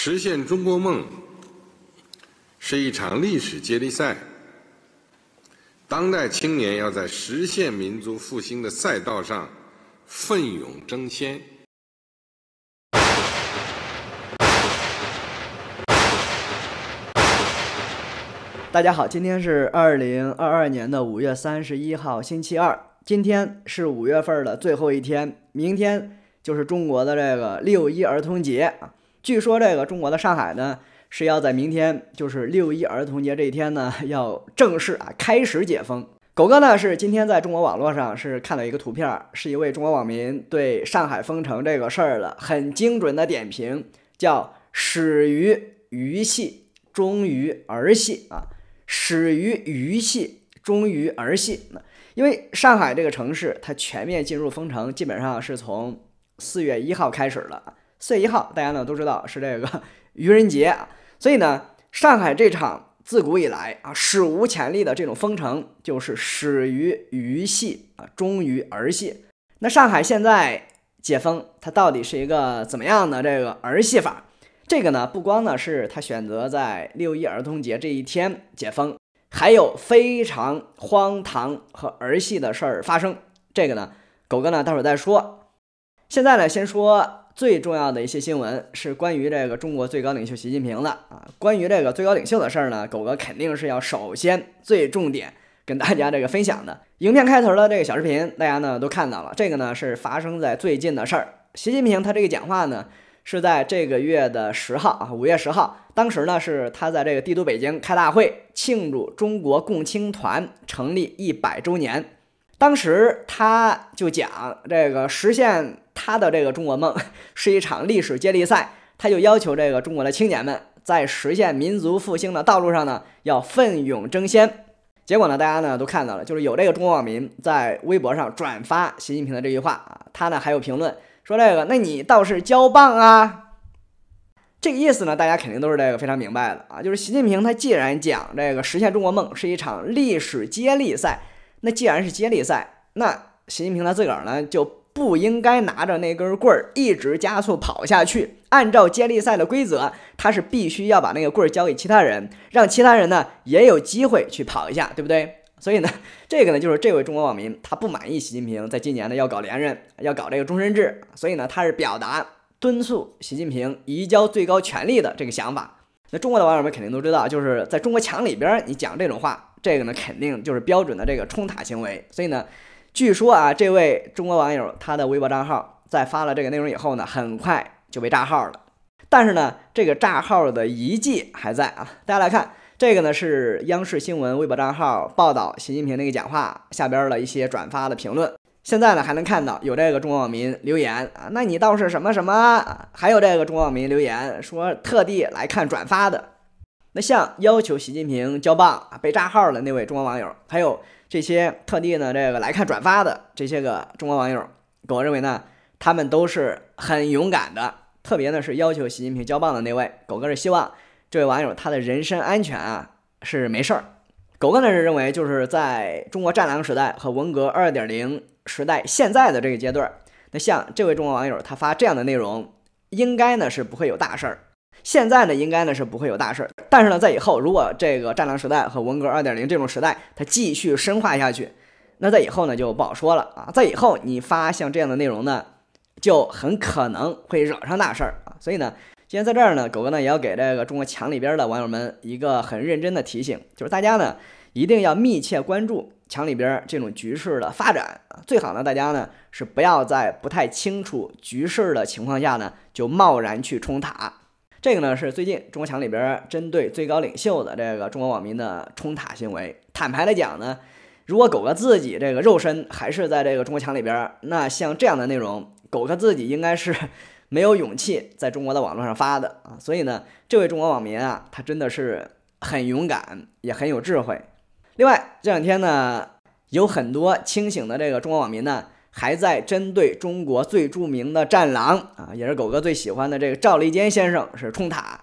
实现中国梦，是一场历史接力赛。当代青年要在实现民族复兴的赛道上奋勇争先。大家好，今天是二零二二年的五月三十一号，星期二。今天是五月份的最后一天，明天就是中国的这个六一儿童节啊。据说这个中国的上海呢，是要在明天，就是六一儿童节这一天呢，要正式啊开始解封。狗哥呢是今天在中国网络上是看了一个图片，是一位中国网民对上海封城这个事儿的很精准的点评，叫“始于鱼戏，终于儿戏”啊，“始于鱼戏，终于儿戏”。因为上海这个城市，它全面进入封城，基本上是从四月一号开始了。四月一号，大家呢都知道是这个 愚人节啊，所以呢，上海这场自古以来啊史无前例的这种封城，就是始于愚戏啊，终于儿戏。那上海现在解封，它到底是一个怎么样的这个儿戏法？这个呢，不光呢是他选择在六一儿童节这一天解封，还有非常荒唐和儿戏的事儿发生。这个呢，狗哥呢待会再说。现在呢，先说。最重要的一些新闻是关于这个中国最高领袖习近平的啊，关于这个最高领袖的事儿呢，狗哥肯定是要首先最重点跟大家这个分享的。影片开头的这个小视频，大家呢都看到了，这个呢是发生在最近的事儿。习近平他这个讲话呢是在这个月的十号啊，五月十号，当时呢是他在这个帝都北京开大会，庆祝中国共青团成立一百周年。当时他就讲，这个实现他的这个中国梦，是一场历史接力赛。他就要求这个中国的青年们，在实现民族复兴的道路上呢，要奋勇争先。结果呢，大家呢都看到了，就是有这个中国网民在微博上转发习近平的这句话啊，他呢还有评论说这个，那你倒是交棒啊。这个意思呢，大家肯定都是这个非常明白的啊，就是习近平他既然讲这个实现中国梦是一场历史接力赛。那既然是接力赛，那习近平他自个儿呢就不应该拿着那根棍儿一直加速跑下去。按照接力赛的规则，他是必须要把那个棍儿交给其他人，让其他人呢也有机会去跑一下，对不对？所以呢，这个呢就是这位中国网民他不满意习近平在今年呢要搞连任，要搞这个终身制，所以呢他是表达敦促习近平移交最高权力的这个想法。那中国的网友们肯定都知道，就是在中国墙里边你讲这种话。这个呢，肯定就是标准的这个冲塔行为。所以呢，据说啊，这位中国网友他的微博账号在发了这个内容以后呢，很快就被炸号了。但是呢，这个炸号的遗迹还在啊。大家来看，这个呢是央视新闻微博账号报道习近平那个讲话下边的一些转发的评论。现在呢还能看到有这个中国网民留言啊，那你倒是什么什么？还有这个中国网民留言说特地来看转发的。那像要求习近平交棒啊，被炸号的那位中国网友，还有这些特地呢这个来看转发的这些个中国网友，狗认为呢，他们都是很勇敢的，特别呢是要求习近平交棒的那位狗哥是希望这位网友他的人身安全啊是没事儿，狗哥呢是认为就是在中国战狼时代和文革二点零时代现在的这个阶段，那像这位中国网友他发这样的内容，应该呢是不会有大事儿。现在呢，应该呢是不会有大事儿，但是呢，在以后如果这个“战狼时代”和“文革 2.0” 这种时代它继续深化下去，那在以后呢就不好说了啊！在以后你发像这样的内容呢，就很可能会惹上大事儿啊！所以呢，今天在这儿呢，狗哥呢也要给这个中国墙里边的网友们一个很认真的提醒，就是大家呢一定要密切关注墙里边这种局势的发展啊！最好呢，大家呢是不要在不太清楚局势的情况下呢就贸然去冲塔。这个呢是最近中国墙里边针对最高领袖的这个中国网民的冲塔行为。坦白来讲呢，如果狗哥自己这个肉身还是在这个中国墙里边，那像这样的内容，狗哥自己应该是 没有勇气在中国的网络上发的啊。所以呢，这位中国网民啊，他真的是很勇敢，也很有智慧。另外这两天呢，有很多清醒的这个中国网民呢。还在针对中国最著名的战狼啊，也是狗哥最喜欢的这个赵立坚先生是冲塔。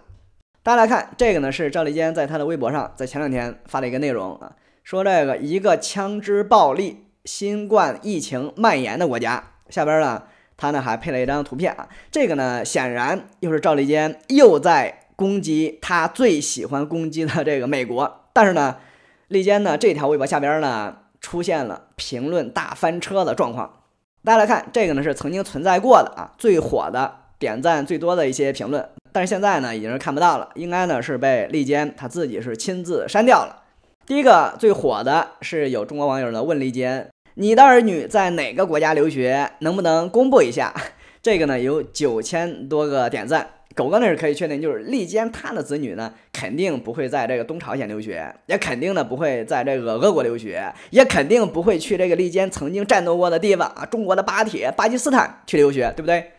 大家来看这个呢，是赵立坚在他的微博上在前两天发了一个内容啊，说这个一个枪支暴力、新冠疫情蔓延的国家。下边呢，他呢还配了一张图片啊，这个呢显然又是赵立坚又在攻击他最喜欢攻击的这个美国。但是呢，立坚呢这条微博下边呢出现了评论大翻车的状况。大家来看，这个呢是曾经存在过的啊，最火的点赞最多的一些评论，但是现在呢已经是看不到了，应该呢是被利坚他自己是亲自删掉了。第一个最火的是有中国网友呢问利坚，你的儿女在哪个国家留学，能不能公布一下？这个呢有九千多个点赞。狗哥那是可以确定，就是利坚他的子女呢，肯定不会在这个东朝鲜留学，也肯定呢不会在这个俄国留学，也肯定不会去这个利坚曾经战斗过的地方啊，中国的巴铁、巴基斯坦去留学，对不对？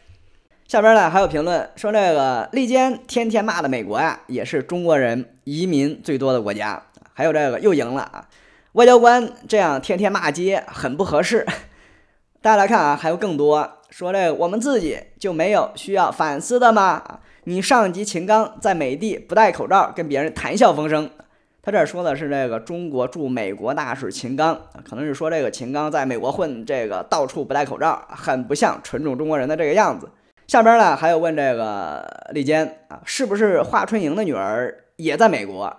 下边呢还有评论说，这个利坚天天骂的美国呀，也是中国人移民最多的国家。还有这个又赢了啊，外交官这样天天骂街很不合适。大家来看啊，还有更多。说这我们自己就没有需要反思的吗？你上级秦刚在美帝不戴口罩跟别人谈笑风生，他这说的是这个中国驻美国大使秦刚，可能是说这个秦刚在美国混这个到处不戴口罩，很不像纯种中国人的这个样子。下边呢还有问这个李坚啊，是不是华春莹的女儿也在美国？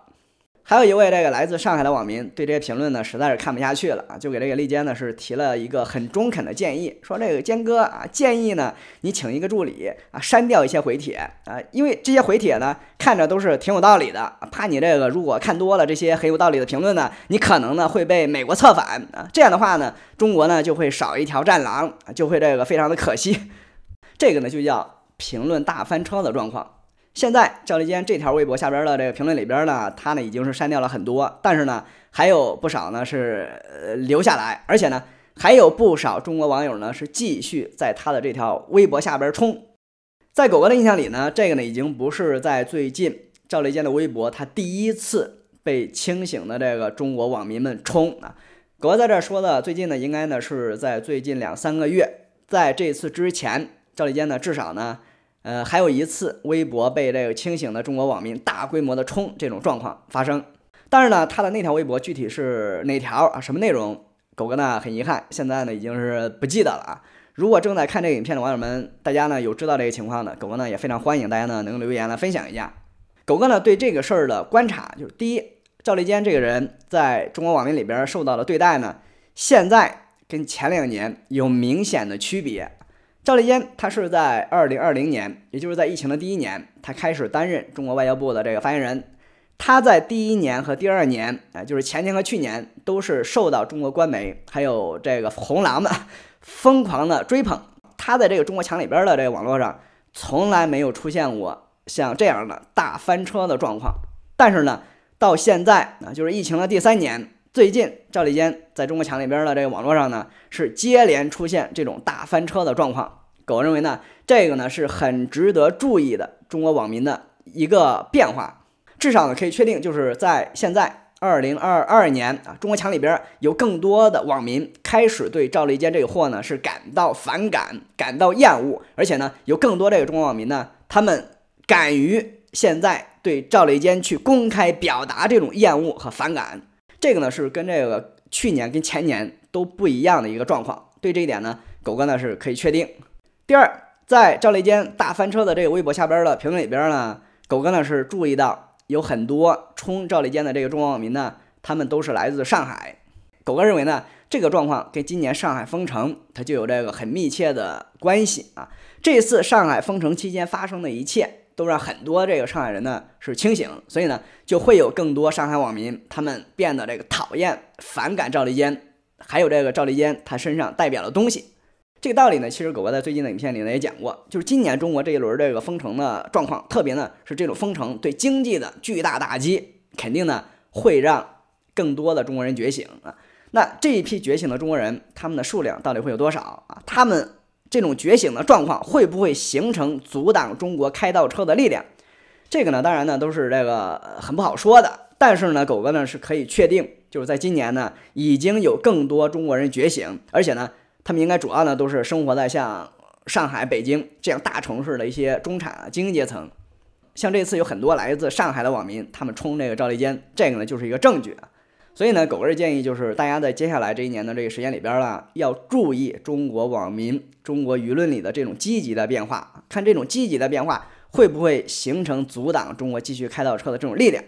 还有一位这个来自上海的网民对这些评论呢，实在是看不下去了啊，就给这个利坚呢是提了一个很中肯的建议，说这个坚哥啊，建议呢你请一个助理啊，删掉一些回帖啊，因为这些回帖呢看着都是挺有道理的，怕你这个如果看多了这些很有道理的评论呢，你可能呢会被美国策反啊，这样的话呢，中国呢就会少一条战狼，就会这个非常的可惜，这个呢就叫评论大翻车的状况。现在赵立坚这条微博下边的这个评论里边呢，他呢已经是删掉了很多，但是呢还有不少呢是呃留下来，而且呢还有不少中国网友呢是继续在他的这条微博下边冲。在狗哥的印象里呢，这个呢已经不是在最近赵立坚的微博他第一次被清醒的这个中国网民们冲啊。狗哥在这说的最近呢应该呢是在最近两三个月，在这次之前，赵立坚呢至少呢。呃，还有一次微博被这个清醒的中国网民大规模的冲，这种状况发生。但是呢，他的那条微博具体是哪条啊？什么内容？狗哥呢，很遗憾，现在呢已经是不记得了啊。如果正在看这个影片的网友们，大家呢有知道这个情况的，狗哥呢也非常欢迎大家呢能留言来分享一下。狗哥呢对这个事儿的观察，就是第一，赵立坚这个人在中国网民里边受到的对待呢，现在跟前两年有明显的区别。赵立坚，他是在二零二零年，也就是在疫情的第一年，他开始担任中国外交部的这个发言人。他在第一年和第二年，啊，就是前年和去年，都是受到中国官媒还有这个红狼的 疯狂的追捧。他在这个中国墙里边的这个网络上，从来没有出现过像这样的大翻车的状况。但是呢，到现在啊，就是疫情的第三年。最近赵立坚在中国强里边的这个网络上呢，是接连出现这种大翻车的状况。狗认为呢，这个呢是很值得注意的中国网民的一个变化。至少呢可以确定，就是在现在二零二二年啊，中国强里边有更多的网民开始对赵立坚这个货呢是感到反感、感到厌恶，而且呢有更多这个中国网民呢，他们敢于现在对赵立坚去公开表达这种厌恶和反感。这个呢是跟这个去年跟前年都不一样的一个状况，对这一点呢，狗哥呢是可以确定。第二，在赵雷坚大翻车的这个微博下边的评论里边呢，狗哥呢是注意到有很多冲赵雷坚的这个中国网民呢，他们都是来自上海。狗哥认为呢，这个状况跟今年上海封城，它就有这个很密切的关系啊。这次上海封城期间发生的一切。都让很多这个上海人呢是清醒，所以呢就会有更多上海网民他们变得这个讨厌、反感赵立坚，还有这个赵立坚他身上代表的东西。这个道理呢，其实狗哥在最近的影片里呢也讲过，就是今年中国这一轮这个封城的状况，特别呢是这种封城对经济的巨大打击，肯定呢会让更多的中国人觉醒啊。那这一批觉醒的中国人，他们的数量到底会有多少啊？他们。这种觉醒的状况会不会形成阻挡中国开倒车的力量？这个呢，当然呢都是这个很不好说的。但是呢，狗哥呢是可以确定，就是在今年呢，已经有更多中国人觉醒，而且呢，他们应该主要呢都是生活在像上海、北京这样大城市的一些中产精英阶层。像这次有很多来自上海的网民，他们冲这个赵立坚，这个呢就是一个证据所以呢，狗哥儿建议就是大家在接下来这一年的这个时间里边儿呢，要注意中国网民、中国舆论里的这种积极的变化，看这种积极的变化会不会形成阻挡中国继续开倒车的这种力量，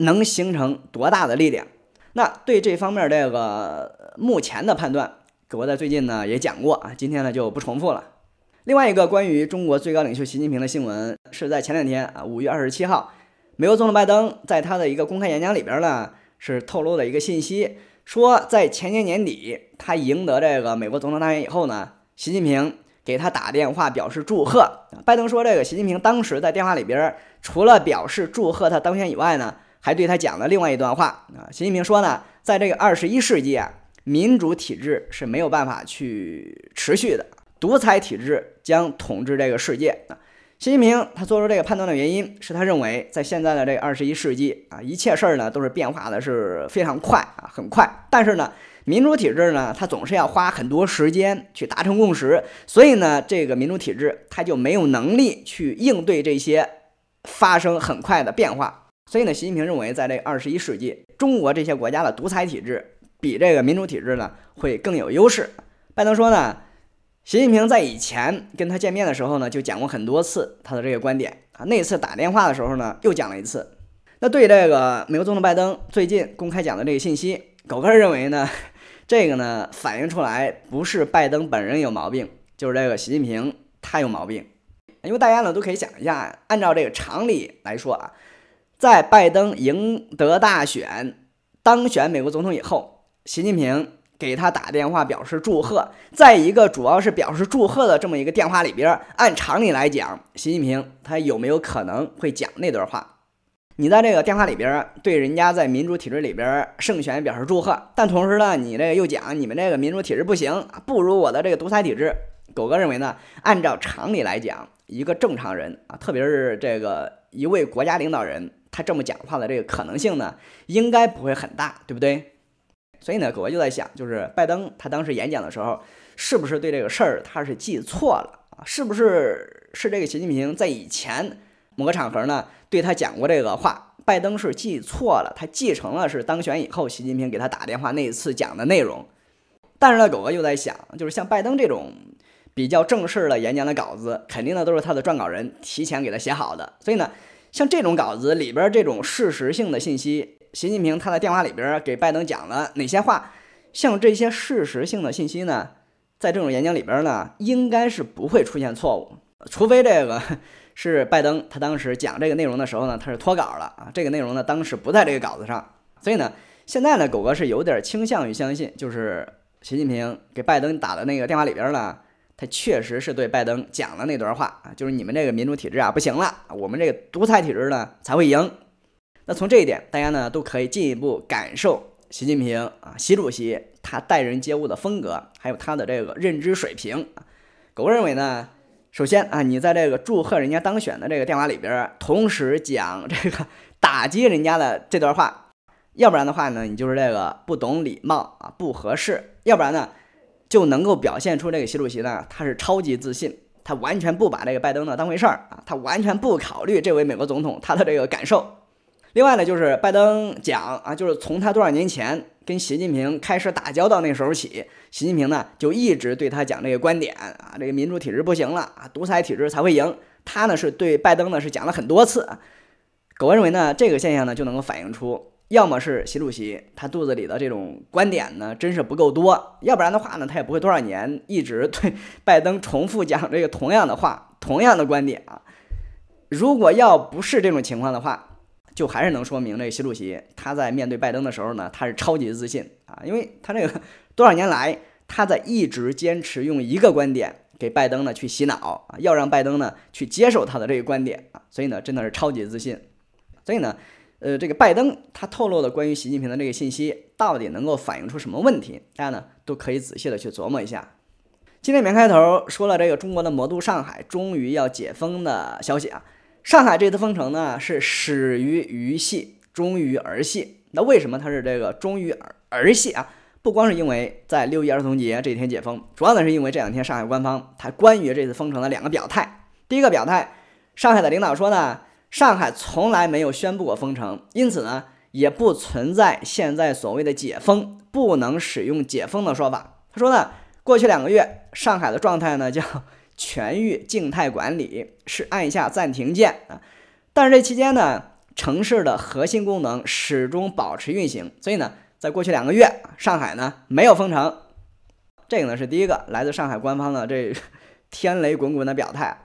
能形成多大的力量？那对这方面儿这个目前的判断，狗哥在最近呢也讲过啊，今天呢就不重复了。另外一个关于中国最高领袖习近平的新闻是在前两天啊，五月二十七号，美国总统拜登在他的一个公开演讲里边呢。是透露了一个信息，说在前年年底，他赢得这个美国总统大选以后呢，习近平给他打电话表示祝贺。拜登说，这个习近平当时在电话里边，除了表示祝贺他当选以外呢，还对他讲了另外一段话啊。习近平说呢，在这个二十一世纪啊，民主体制是没有办法去持续的，独裁体制将统治这个世界啊。习近平他做出这个判断的原因是他认为，在现在的这二十一世纪啊，一切事儿呢都是变化的是非常快啊，很快。但是呢，民主体制呢，它总是要花很多时间去达成共识，所以呢，这个民主体制它就没有能力去应对这些发生很快的变化。所以呢，习近平认为，在这二十一世纪，中国这些国家的独裁体制比这个民主体制呢会更有优势。拜登说呢。习近平在以前跟他见面的时候呢，就讲过很多次他的这个观点啊。那次打电话的时候呢，又讲了一次。那对这个美国总统拜登最近公开讲的这个信息，狗哥认为呢，这个呢反映出来不是拜登本人有毛病，就是这个习近平他有毛病。因为大家呢都可以想一下，按照这个常理来说啊，在拜登赢得大选、当选美国总统以后，习近平。给他打电话表示祝贺，在一个主要是表示祝贺的这么一个电话里边，按常理来讲，习近平他有没有可能会讲那段话？你在这个电话里边对人家在民主体制里边胜选表示祝贺，但同时呢，你这又讲你们这个民主体制不行，不如我的这个独裁体制。狗哥认为呢，按照常理来讲，一个正常人啊，特别是这个一位国家领导人，他这么讲话的这个可能性呢，应该不会很大，对不对？所以呢，狗哥就在想，就是拜登他当时演讲的时候，是不是对这个事儿他是记错了啊？是不是是这个习近平在以前某个场合呢对他讲过这个话？拜登是记错了，他继承了是当选以后习近平给他打电话那一次讲的内容。但是呢，狗哥又在想，就是像拜登这种比较正式的演讲的稿子，肯定呢都是他的撰稿人提前给他写好的。所以呢，像这种稿子里边这种事实性的信息。习近平他在电话里边给拜登讲了哪些话？像这些事实性的信息呢，在这种演讲里边呢，应该是不会出现错误，除非这个 是拜登他当时讲这个内容的时候呢，他是脱稿了啊，这个内容呢当时不在这个稿子上，所以呢，现在呢，狗哥是有点倾向于相信，就是习近平给拜登打的那个电话里边呢，他确实是对拜登讲了那段话啊，就是你们这个民主体制啊不行了，我们这个独裁体制呢才会赢。那从这一点，大家呢都可以进一步感受习近平啊，习主席他待人接物的风格，还有他的这个认知水平啊。狗认为呢，首先啊，你在这个祝贺人家当选的这个电话里边，同时讲这个打击人家的这段话，要不然的话呢，你就是这个不懂礼貌啊，不合适。要不然呢，就能够表现出这个习主席呢，他是超级自信，他完全不把这个拜登呢当回事儿啊，他完全不考虑这位美国总统他的这个感受。另外呢，就是拜登讲啊，就是从他多少年前跟习近平开始打交道那时候起，习近平呢就一直对他讲这个观点啊，这个民主体制不行了啊，独裁体制才会赢。他呢是对拜登呢是讲了很多次。狗认为呢，这个现象呢就能够反映出，要么是习主席他肚子里的这种观点呢真是不够多，要不然的话呢，他也不会多少年一直对拜登重复讲这个同样的话、同样的观点啊。如果要不是这种情况的话，就还是能说明这个习主席，他在面对拜登的时候呢，他是超级自信啊，因为他这个多少年来，他在一直坚持用一个观点给拜登呢去洗脑啊，要让拜登呢去接受他的这个观点啊，所以呢真的是超级自信。所以呢，呃，这个拜登他透露的关于习近平的这个信息，到底能够反映出什么问题？大家呢都可以仔细的去琢磨一下。今天篇开头说了这个中国的魔都上海终于要解封的消息啊。上海这次封城呢，是始于鱼戏，终于儿戏。那为什么它是这个终于儿儿戏啊？不光是因为在六一儿童节这一天解封，主要呢是因为这两天上海官方他关于这次封城的两个表态。第一个表态，上海的领导说呢，上海从来没有宣布过封城，因此呢也不存在现在所谓的解封，不能使用解封的说法。他说呢，过去两个月上海的状态呢叫。全域静态管理是按下暂停键啊，但是这期间呢，城市的核心功能始终保持运行。所以呢，在过去两个月，上海呢没有封城。这个呢是第一个来自上海官方的这天雷滚滚的表态。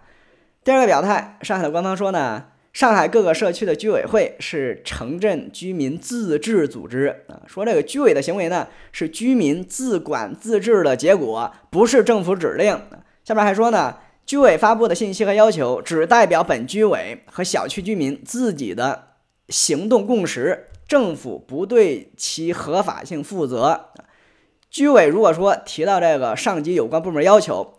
第二个表态，上海的官方说呢，上海各个社区的居委会是城镇居民自治组织啊，说这个居委的行为呢是居民自管自治的结果，不是政府指令。下面还说呢，居委发布的信息和要求只代表本居委和小区居民自己的行动共识，政府不对其合法性负责。居委如果说提到这个上级有关部门要求，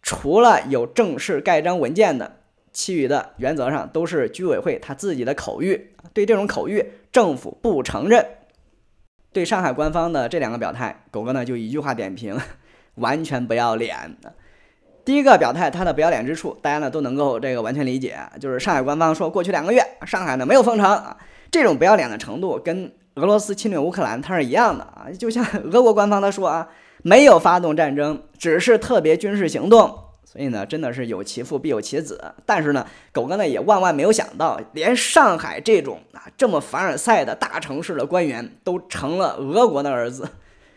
除了有正式盖章文件的，其余的原则上都是居委会他自己的口谕。对这种口谕，政府不承认。对上海官方的这两个表态，狗哥呢就一句话点评：完全不要脸。第一个表态，他的不要脸之处，大家呢都能够这个完全理解，就是上海官方说过去两个月上海呢没有封城啊，这种不要脸的程度跟俄罗斯侵略乌克兰它是一样的啊，就像俄国官方他说啊，没有发动战争，只是特别军事行动，所以呢真的是有其父必有其子，但是呢狗哥呢也万万没有想到，连上海这种啊这么凡尔赛的大城市的官员都成了俄国的儿子，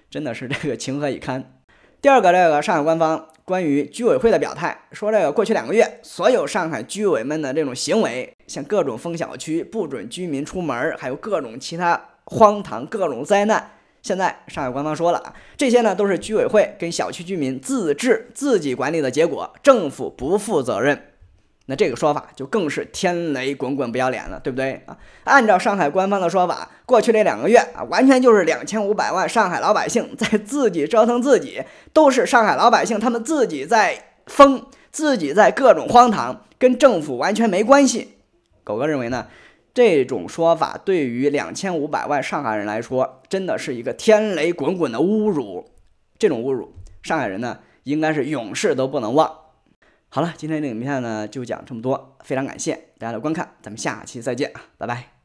真的是这个情何以堪。第二个，这个上海官方关于居委会的表态，说这个过去两个月，所有上海居委们的这种行为，像各种封小区、不准居民出门，还有各种其他荒唐、各种灾难，现在上海官方说了啊，这些呢都是居委会跟小区居民自治、自己管理的结果，政府不负责任。那这个说法就更是天雷滚滚不要脸了，对不对啊？按照上海官方的说法，过去这两个月啊，完全就是两千五百万上海老百姓在自己折腾自己，都是上海老百姓他们自己在疯，自己在各种荒唐，跟政府完全没关系。狗哥认为呢，这种说法对于两千五百万上海人来说，真的是一个天雷滚滚的侮辱。这种侮辱，上海人呢，应该是永世都不能忘。好了，今天的影片呢就讲这么多，非常感谢大家的观看，咱们下期再见拜拜。